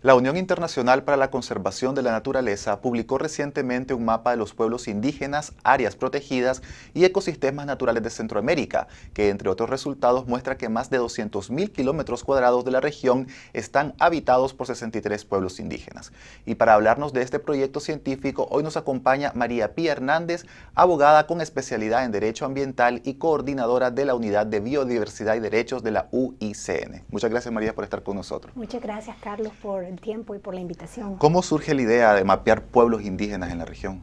La Unión Internacional para la Conservación de la Naturaleza publicó recientemente un mapa de los pueblos indígenas, áreas protegidas y ecosistemas naturales de Centroamérica, que entre otros resultados muestra que más de 200.000 kilómetros cuadrados de la región están habitados por 63 pueblos indígenas. Y para hablarnos de este proyecto científico, hoy nos acompaña María Pía Hernández, abogada con especialidad en Derecho Ambiental y coordinadora de la Unidad de Biodiversidad y Derechos de la UICN. Muchas gracias María por estar con nosotros. Muchas gracias Carlos por tiempo y por la invitación. ¿Cómo surge la idea de mapear pueblos indígenas en la región?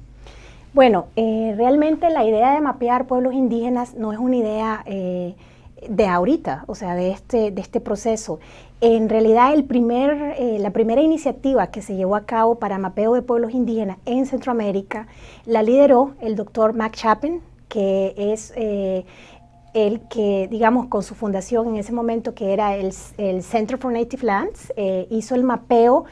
Bueno, eh, realmente la idea de mapear pueblos indígenas no es una idea eh, de ahorita, o sea, de este, de este proceso. En realidad, el primer, eh, la primera iniciativa que se llevó a cabo para mapeo de pueblos indígenas en Centroamérica la lideró el doctor Mac Chapin, que es el que, digamos, con su fundación en ese momento, que era el, Center for Native Lands, eh, hizo el mapeo,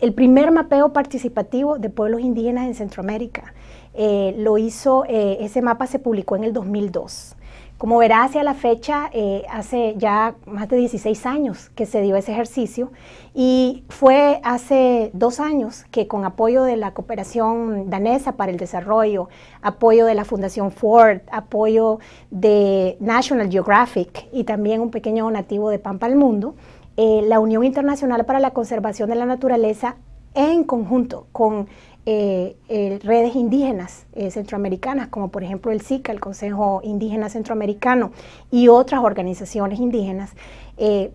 el primer mapeo participativo de pueblos indígenas en Centroamérica. Eh, lo hizo, eh, ese mapa se publicó en el 2002. Como verá, hacia la fecha, eh, hace ya más de 16 años que se dio ese ejercicio y fue hace dos años que con apoyo de la cooperación danesa para el desarrollo, apoyo de la Fundación Ford, apoyo de National Geographic y también un pequeño donativo de Pampa al Mundo, eh, la Unión Internacional para la Conservación de la Naturaleza en conjunto con eh, redes indígenas eh, centroamericanas, como por ejemplo el SICA, el Consejo Indígena Centroamericano, y otras organizaciones indígenas, eh,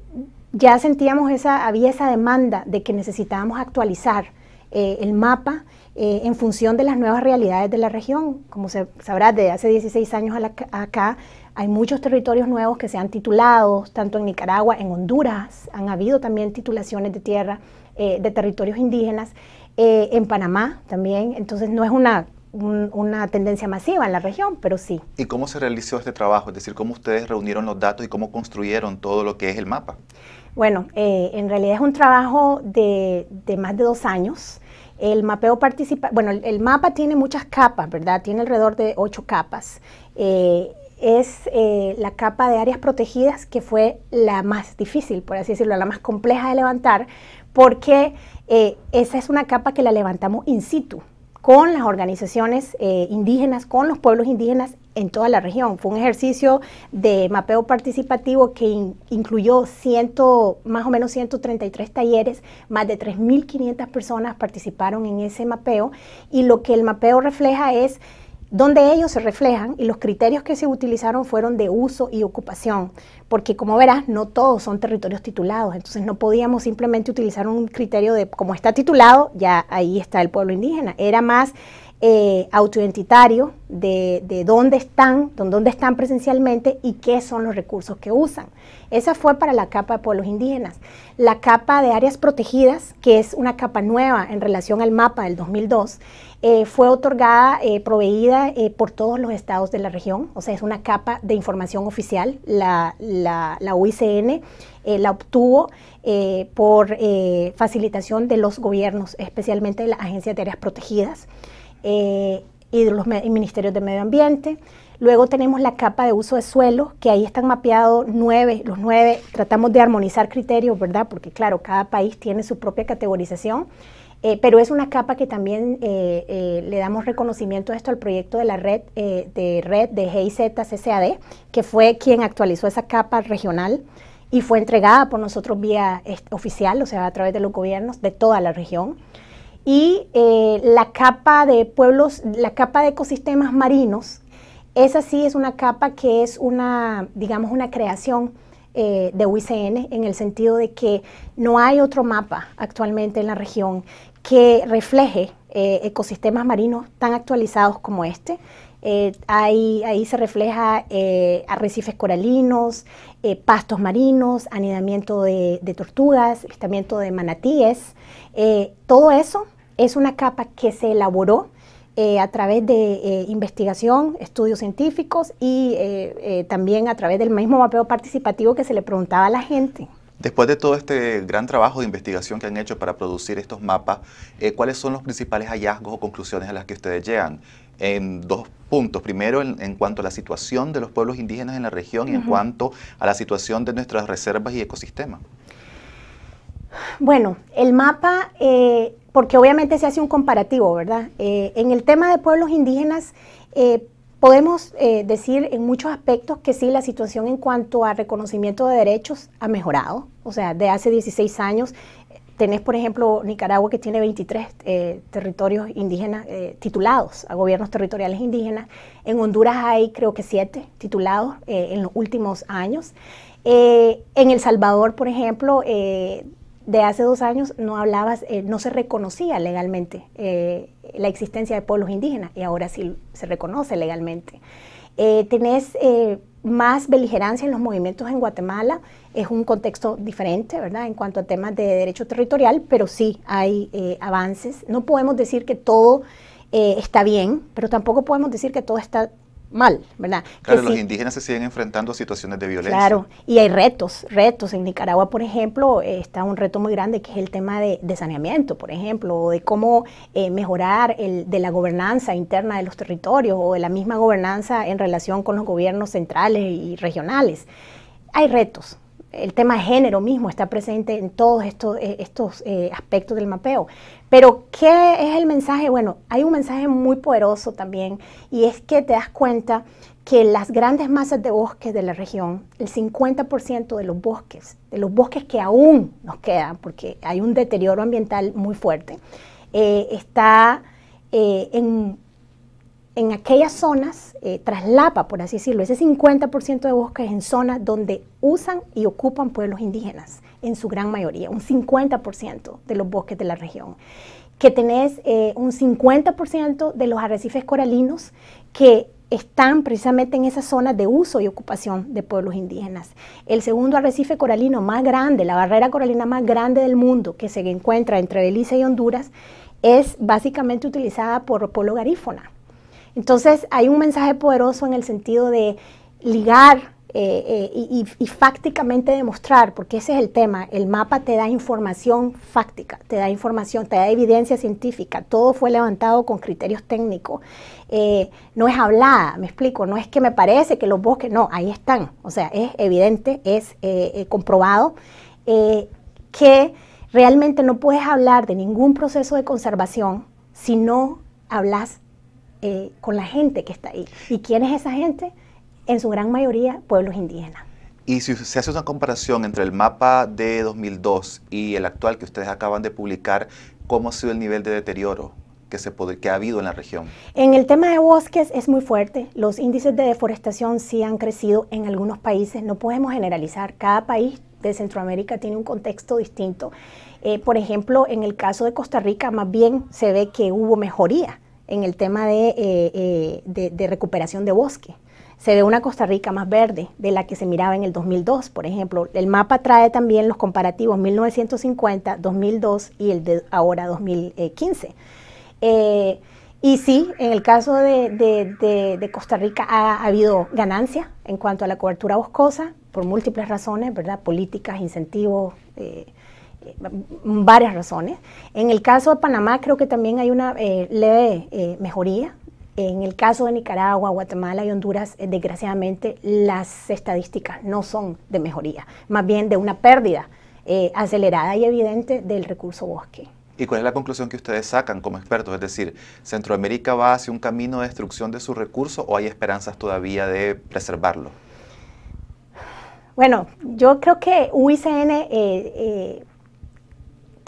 ya sentíamos esa, había esa demanda de que necesitábamos actualizar el mapa en función de las nuevas realidades de la región. Como se sabrá, de hace 16 años acá hay muchos territorios nuevos que se han titulado, tanto en Nicaragua, en Honduras, han habido también titulaciones de tierra, de territorios indígenas. Eh, en Panamá también, entonces no es una, una tendencia masiva en la región, pero sí. ¿Y cómo se realizó este trabajo? Es decir, ¿cómo ustedes reunieron los datos y cómo construyeron todo lo que es el mapa? Bueno, eh, en realidad es un trabajo de, más de dos años. El mapeo participa, bueno, el, mapa tiene muchas capas, ¿verdad? Tiene alrededor de ocho capas. Eh, es eh, la capa de áreas protegidas que fue la más difícil, por así decirlo, la más compleja de levantar, porque eh, esa es una capa que la levantamos in situ, con las organizaciones eh, indígenas, con los pueblos indígenas en toda la región. Fue un ejercicio de mapeo participativo que incluyó más o menos 133 talleres, más de 3.500 personas participaron en ese mapeo y lo que el mapeo refleja es donde ellos se reflejan y los criterios que se utilizaron fueron de uso y ocupación, porque como verás, no todos son territorios titulados, entonces no podíamos simplemente utilizar un criterio de como está titulado, ya ahí está el pueblo indígena, era más eh, autoidentitario de, dónde están, dónde están presencialmente y qué son los recursos que usan. Esa fue para la capa de pueblos indígenas. La capa de áreas protegidas, que es una capa nueva en relación al mapa del 2002, eh, fue otorgada, eh, proveída por todos los estados de la región, o sea, es una capa de información oficial. La, la, la UICN la obtuvo por facilitación de los gobiernos, especialmente de las agencias de áreas protegidas. Eh, y de los ministerios de medio ambiente. Luego tenemos la capa de uso de suelo, que ahí están mapeados nueve, los nueve, tratamos de armonizar criterios, ¿verdad? Porque claro, cada país tiene su propia categorización, eh, pero es una capa que también eh, le damos reconocimiento a esto al proyecto de la red de red de GIZ-CCAD, que fue quien actualizó esa capa regional y fue entregada por nosotros vía oficial, o sea, a través de los gobiernos de toda la región y eh, la capa de pueblos, la capa de ecosistemas marinos, esa sí es una capa que es una, digamos, una creación eh, de UICN en el sentido de que no hay otro mapa actualmente en la región que refleje eh, ecosistemas marinos tan actualizados como este. ahí, ahí, se refleja arrecifes coralinos, pastos marinos, anidamiento de, de tortugas, avistamiento de manatíes. todo eso es una capa que se elaboró eh, a través de eh, investigación, estudios científicos y eh, también a través del mismo mapeo participativo que se le preguntaba a la gente. Después de todo este gran trabajo de investigación que han hecho para producir estos mapas, ¿cuáles son los principales hallazgos o conclusiones a las que ustedes llegan? En dos puntos. Primero, en, cuanto a la situación de los pueblos indígenas en la región y en cuanto a la situación de nuestras reservas y ecosistemas. Bueno, el mapa porque obviamente se hace un comparativo, ¿verdad? Eh, en el tema de pueblos indígenas, eh, podemos eh, decir en muchos aspectos que sí, la situación en cuanto a reconocimiento de derechos ha mejorado. O sea, de hace 16 años, tenés, por ejemplo, Nicaragua que tiene 23 territorios indígenas titulados a gobiernos territoriales indígenas. En Honduras hay creo que siete titulados en los últimos años. en El Salvador, por ejemplo, de hace dos años no hablabas, eh, no se reconocía legalmente eh, la existencia de pueblos indígenas y ahora sí se reconoce legalmente. Eh, Tienes más beligerancia en los movimientos en Guatemala, es un contexto diferente, ¿verdad? En cuanto a temas de derecho territorial, pero sí hay avances. No podemos decir que todo está bien, pero tampoco podemos decir que todo está mal, ¿verdad? Claro, los indígenas se siguen enfrentando a situaciones de violencia. Claro, y hay retos, retos. En Nicaragua, por ejemplo, está un reto muy grande que es el tema de, saneamiento, por ejemplo, o de cómo eh, mejorar el, de la gobernanza interna de los territorios o de la misma gobernanza en relación con los gobiernos centrales y regionales. Hay retos, el tema de género mismo está presente en todos estos, eh, estos eh, aspectos del mapeo. Pero, ¿qué es el mensaje? Bueno, hay un mensaje muy poderoso también y es que te das cuenta que las grandes masas de bosques de la región, el 50% de los bosques, de los bosques que aún nos quedan, porque hay un deterioro ambiental muy fuerte, eh, está en en aquellas zonas, eh, traslapa, por así decirlo, ese 50% de bosques en zonas donde usan y ocupan pueblos indígenas, en su gran mayoría, un 50% de los bosques de la región. Que tenés eh, un 50% de los arrecifes coralinos que están precisamente en esas zonas de uso y ocupación de pueblos indígenas. El segundo arrecife coralino más grande, la barrera coralina más grande del mundo que se encuentra entre Belice y Honduras, es básicamente utilizada por Polo Garífona entonces hay un mensaje poderoso en el sentido de ligar eh, eh, y, fácticamente demostrar, porque ese es el tema, el mapa te da información fáctica, te da información, te da evidencia científica, todo fue levantado con criterios técnicos, eh, no es hablada, me explico, no es que me parece que los bosques, no, ahí están, o sea, es evidente, es comprobado que realmente no puedes hablar de ningún proceso de conservación si no hablas eh, con la gente que está ahí. ¿Y quién es esa gente? En su gran mayoría, pueblos indígenas. Y si se hace una comparación entre el mapa de 2002 y el actual que ustedes acaban de publicar, ¿cómo ha sido el nivel de deterioro que, se que ha habido en la región? En el tema de bosques es muy fuerte. Los índices de deforestación sí han crecido en algunos países. No podemos generalizar. Cada país de Centroamérica tiene un contexto distinto. Eh, por ejemplo, en el caso de Costa Rica, más bien se ve que hubo mejoría en el tema eh, eh, de, recuperación de bosque. Se ve una Costa Rica más verde de la que se miraba en el 2002, por ejemplo. El mapa trae también los comparativos 1950, 2002 y el de ahora 2015. Eh, y sí, en el caso de, Costa Rica ha, habido ganancia en cuanto a la cobertura boscosa por múltiples razones, ¿verdad? Políticas, incentivos, eh, varias razones. En el caso de Panamá creo que también hay una eh, leve eh, mejoría. En el caso de Nicaragua, Guatemala y Honduras, desgraciadamente las estadísticas no son de mejoría, más bien de una pérdida acelerada y evidente del recurso bosque. ¿Y cuál es la conclusión que ustedes sacan como expertos? Es decir, ¿Centroamérica va hacia un camino de destrucción de su recurso o hay esperanzas todavía de preservarlo? Bueno, yo creo que UICN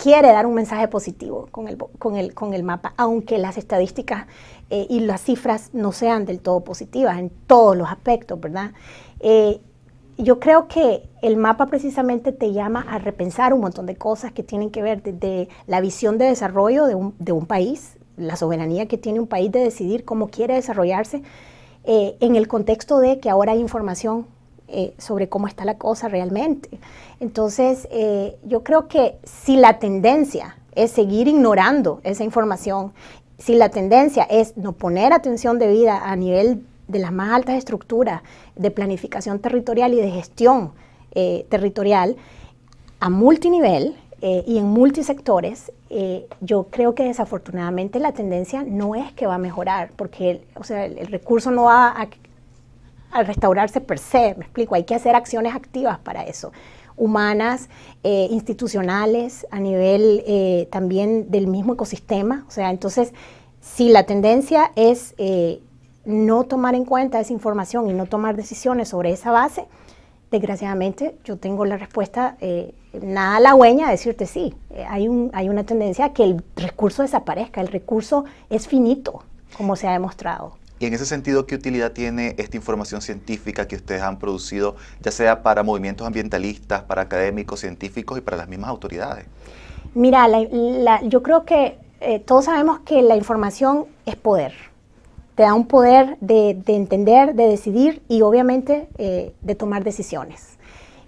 quiere dar un mensaje positivo con el, con el, con el mapa, aunque las estadísticas eh, y las cifras no sean del todo positivas en todos los aspectos, ¿verdad? Eh, yo creo que el mapa precisamente te llama a repensar un montón de cosas que tienen que ver desde la visión de desarrollo de un, país, la soberanía que tiene un país de decidir cómo quiere desarrollarse, eh, en el contexto de que ahora hay información eh, sobre cómo está la cosa realmente. Entonces, eh, yo creo que si la tendencia es seguir ignorando esa información, si la tendencia es no poner atención debida a nivel de las más altas estructuras de planificación territorial y de gestión eh, territorial a multinivel y en multisectores, yo creo que desafortunadamente la tendencia no es que va a mejorar, porque o sea, el recurso no va a, al restaurarse per se, me explico, hay que hacer acciones activas para eso, humanas, eh, institucionales, a nivel eh, también del mismo ecosistema, o sea, entonces, si la tendencia es eh, no tomar en cuenta esa información y no tomar decisiones sobre esa base, desgraciadamente yo tengo la respuesta nada halagüeña decirte sí, hay, un, hay una tendencia a que el recurso desaparezca, el recurso es finito, como se ha demostrado. Y en ese sentido, ¿qué utilidad tiene esta información científica que ustedes han producido, ya sea para movimientos ambientalistas, para académicos, científicos y para las mismas autoridades? Mira, yo creo que eh, todos sabemos que la información es poder. Te da un poder de, entender, de decidir y obviamente eh, de tomar decisiones.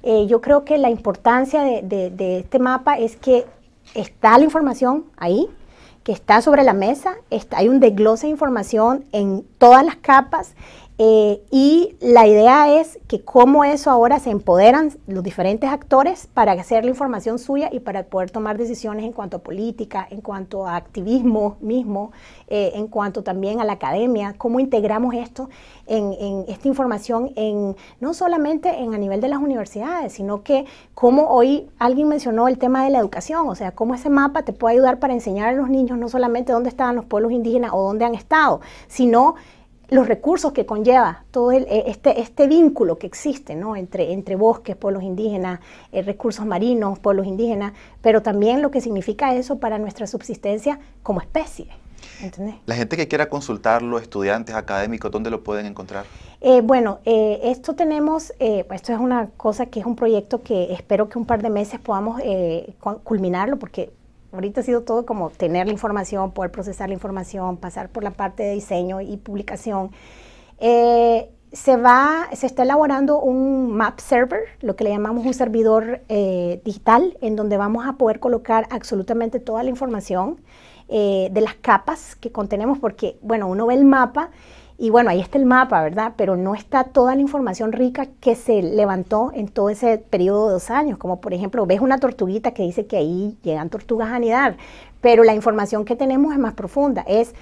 Eh, yo creo que la importancia de, de este mapa es que está la información ahí, que está sobre la mesa, está, hay un desglose de información en todas las capas eh, y la idea es que cómo eso ahora se empoderan los diferentes actores para hacer la información suya y para poder tomar decisiones en cuanto a política, en cuanto a activismo mismo, eh, en cuanto también a la academia, cómo integramos esto en, esta información en no solamente en a nivel de las universidades, sino que como hoy alguien mencionó el tema de la educación, o sea, cómo ese mapa te puede ayudar para enseñar a los niños no solamente dónde estaban los pueblos indígenas o dónde han estado, sino los recursos que conlleva todo eh, este, este vínculo que existe ¿no? entre, entre bosques, pueblos indígenas, eh, recursos marinos, pueblos indígenas, pero también lo que significa eso para nuestra subsistencia como especie. La gente que quiera consultarlo, estudiantes, académicos, ¿dónde lo pueden encontrar? Eh, bueno, esto tenemos, esto es una cosa que es un proyecto que espero que un par de meses podamos culminarlo porque Ahorita ha sido todo como tener la información, poder procesar la información, pasar por la parte de diseño y publicación. Eh, se va, se está elaborando un map server, lo que le llamamos un servidor eh, digital, en donde vamos a poder colocar absolutamente toda la información eh, de las capas que contenemos, porque, bueno, uno ve el mapa y bueno, ahí está el mapa, ¿verdad? Pero no está toda la información rica que se levantó en todo ese periodo de dos años, como por ejemplo, ves una tortuguita que dice que ahí llegan tortugas a anidar, pero la información que tenemos es más profunda, es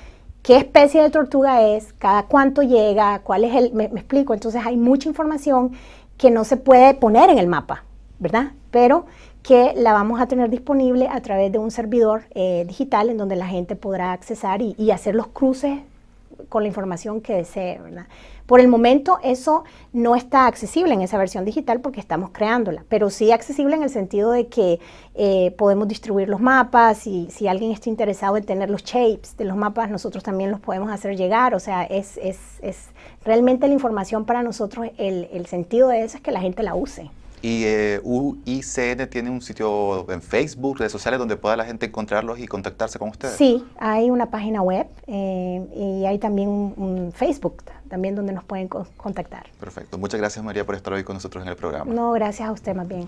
qué especie de tortuga es, cada cuánto llega, cuál es el, me, explico, entonces hay mucha información que no se puede poner en el mapa, ¿verdad? Pero que la vamos a tener disponible a través de un servidor eh, digital en donde la gente podrá accesar y, y hacer los cruces con la información que desee, Por el momento eso no está accesible en esa versión digital porque estamos creándola, pero sí accesible en el sentido de que eh, podemos distribuir los mapas y si alguien está interesado en tener los shapes de los mapas, nosotros también los podemos hacer llegar, o sea, es, es, realmente la información para nosotros, el sentido de eso es que la gente la use. Y eh, UICN tiene un sitio en Facebook, redes sociales, donde pueda la gente encontrarlos y contactarse con ustedes. Sí, hay una página web eh, y hay también un, Facebook también donde nos pueden contactar. Perfecto. Muchas gracias María por estar hoy con nosotros en el programa. No, gracias a usted más bien.